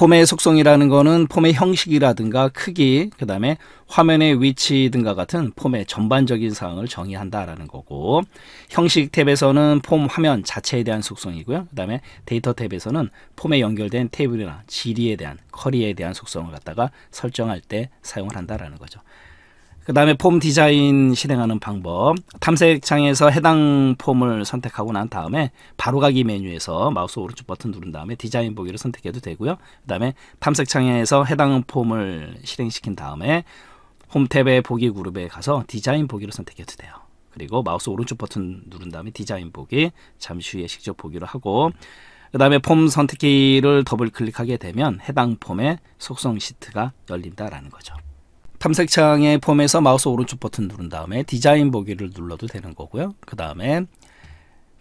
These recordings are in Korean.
폼의 속성이라는 거는 폼의 형식이라든가 크기, 그 다음에 화면의 위치 등과 같은 폼의 전반적인 사항을 정의한다라는 거고 형식 탭에서는 폼 화면 자체에 대한 속성이고요. 그 다음에 데이터 탭에서는 폼에 연결된 테이블이나 지리에 대한 커리에 대한 속성을 갖다가 설정할 때 사용을 한다라는 거죠. 그 다음에 폼 디자인 실행하는 방법. 탐색창에서 해당 폼을 선택하고 난 다음에 바로가기 메뉴에서 마우스 오른쪽 버튼 누른 다음에 디자인 보기를 선택해도 되고요. 그 다음에 탐색창에서 해당 폼을 실행시킨 다음에 홈탭의 보기 그룹에 가서 디자인 보기를 선택해도 돼요. 그리고 마우스 오른쪽 버튼 누른 다음에 디자인 보기, 잠시 후에 직접 보기로 하고 그 다음에 폼 선택키를 더블 클릭하게 되면 해당 폼의 속성 시트가 열린다라는 거죠. 탐색창의 폼에서 마우스 오른쪽 버튼 누른 다음에 디자인 보기를 눌러도 되는 거고요. 그 다음에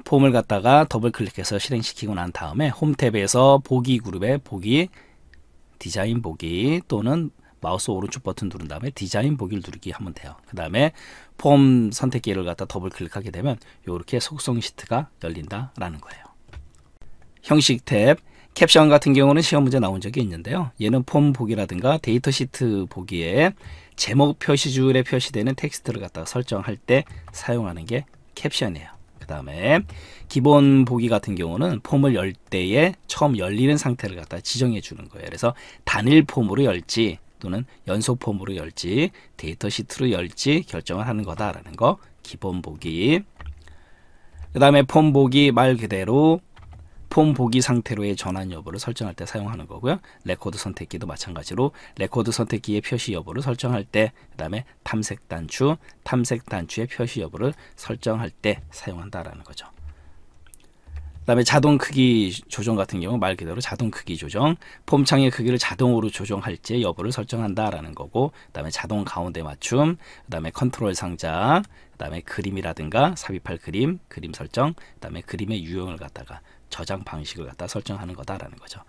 폼을 갖다가 더블 클릭해서 실행시키고 난 다음에 홈 탭에서 보기 그룹에 보기 디자인 보기 또는 마우스 오른쪽 버튼 누른 다음에 디자인 보기를 누르기 하면 돼요. 그 다음에 폼 선택기를 갖다 더블 클릭하게 되면 이렇게 속성 시트가 열린다라는 거예요. 형식 탭 캡션 같은 경우는 시험 문제 나온 적이 있는데요. 얘는 폼 보기라든가 데이터 시트 보기에 제목 표시줄에 표시되는 텍스트를 갖다가 설정할 때 사용하는 게 캡션이에요. 그 다음에 기본 보기 같은 경우는 폼을 열 때에 처음 열리는 상태를 갖다 가 지정해 주는 거예요. 그래서 단일 폼으로 열지 또는 연속 폼으로 열지 데이터 시트로 열지 결정을 하는 거다라는 거 기본 보기 그 다음에 폼 보기 말 그대로 폼 보기 상태로의 전환 여부를 설정할 때 사용하는 거고요. 레코드 선택기도 마찬가지로 레코드 선택기의 표시 여부를 설정할 때, 그 다음에 탐색 단추, 탐색 단추의 표시 여부를 설정할 때 사용한다라는 거죠. 그다음에 자동 크기 조정 같은 경우 말 그대로 자동 크기 조정, 폼 창의 크기를 자동으로 조정할지 여부를 설정한다라는 거고, 그다음에 자동 가운데 맞춤, 그다음에 컨트롤 상자, 그다음에 그림이라든가 삽입할 그림, 그림 설정, 그다음에 그림의 유형을 갖다가 저장 방식을 갖다 설정하는 거다라는 거죠.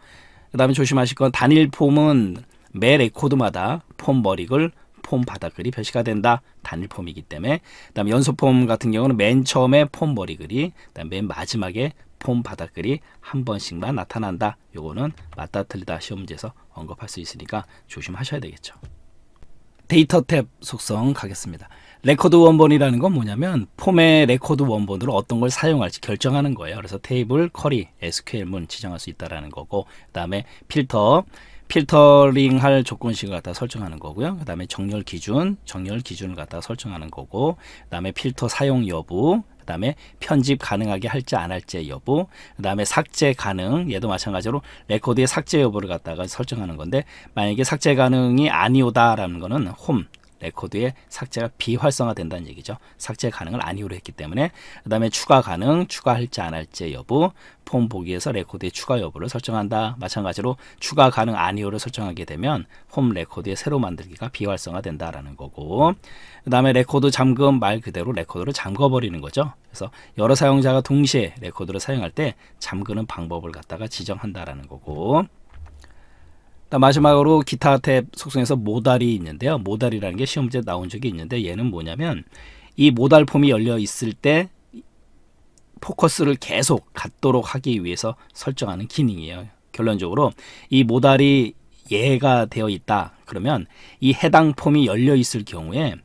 그다음에 조심하실 건 단일 폼은 매 레코드마다 폼머리글폼 바닥글이 표시가 된다. 단일 폼이기 때문에 그다음 에 연소폼 같은 경우는 맨 처음에 폼 머리글이 그다음 에맨 마지막에 폼 바닥글이 한 번씩만 나타난다. 요거는 맞다 틀리다 시험 문제에서 언급할 수 있으니까 조심하셔야 되겠죠. 데이터 탭 속성 가겠습니다. 레코드 원본이라는 건 뭐냐면 폼의 레코드 원본으로 어떤 걸 사용할지 결정하는 거예요. 그래서 테이블, 커리 SQL문 지정할 수 있다라는 거고 그다음에 필터, 필터링할 조건식을 갖다 설정하는 거고요. 그다음에 정렬 기준, 정렬 기준을 갖다 설정하는 거고 그다음에 필터 사용 여부, 그다음에 편집 가능하게 할지 안 할지 여부, 그다음에 삭제 가능 얘도 마찬가지로 레코드의 삭제 여부를 갖다가 설정하는 건데 만약에 삭제 가능이 아니오다라는 거는 홈 레코드의 삭제가 비활성화된다는 얘기죠. 삭제 가능을 아니오로 했기 때문에 그 다음에 추가 가능, 추가할지 안 할지 여부 폼 보기에서 레코드의 추가 여부를 설정한다. 마찬가지로 추가 가능 아니오를 설정하게 되면 홈 레코드의 새로 만들기가 비활성화된다라는 거고 그 다음에 레코드 잠금 말 그대로 레코드를 잠궈버리는 거죠. 그래서 여러 사용자가 동시에 레코드를 사용할 때 잠그는 방법을 갖다가 지정한다라는 거고 마지막으로 기타 탭 속성에서 모달이 있는데요. 모달이라는 게 시험 문제 나온 적이 있는데 얘는 뭐냐면 이 모달 폼이 열려 있을 때 포커스를 계속 갖도록 하기 위해서 설정하는 기능이에요. 결론적으로 이 모달이 예가 되어 있다. 그러면 이 해당 폼이 열려 있을 경우에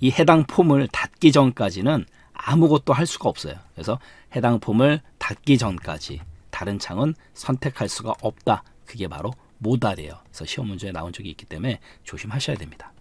이 해당 폼을 닫기 전까지는 아무것도 할 수가 없어요. 그래서 해당 폼을 닫기 전까지 다른 창은 선택할 수가 없다. 그게 바로 못 알아요. 그래서 시험 문제에 나온 적이 있기 때문에 조심하셔야 됩니다.